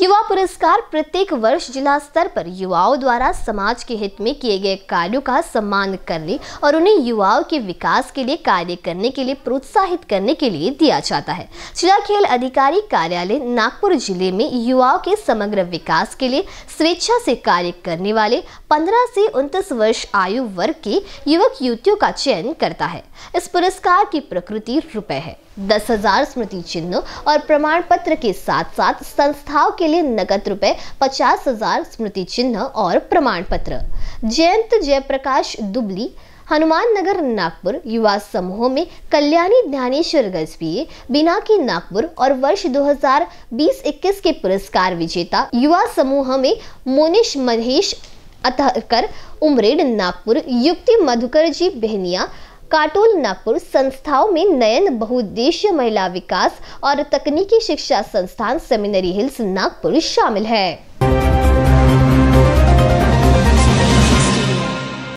युवा पुरस्कार प्रत्येक वर्ष जिला स्तर पर युवाओं द्वारा समाज के हित में किए गए कार्यों का सम्मान करने और उन्हें युवाओं के विकास के लिए कार्य करने के लिए प्रोत्साहित करने के लिए दिया जाता है जिला खेल अधिकारी कार्यालय नागपुर जिले में युवाओं के समग्र विकास के लिए स्वेच्छा से कार्य करने वाले पंद्रह से उनतीस वर्ष आयु वर्ग के युवक युवतियों का चयन करता है इस पुरस्कार की प्रकृति रुपए है दस हजार स्मृति चिन्ह और प्रमाण पत्र के साथ साथ संस्थाओं के लिए नकद रुपए पचास हजार स्मृति चिन्ह और प्रमाण पत्र जयंत जयप्रकाश दुबली हनुमान नगर नागपुर युवा समूह में कल्याणी ज्ञानेश्वर गजबीय बिना की नागपुर और वर्ष 2020-21 के पुरस्कार विजेता युवा समूह में मोनिश महेश अतहकर उमरेड नागपुर युक्ति मधुकर जी बेहनिया काटोल नागपुर संस्थाओं में नयन बहुउद्देशीय महिला विकास और तकनीकी शिक्षा संस्थान सेमिनरी हिल्स नागपुर शामिल है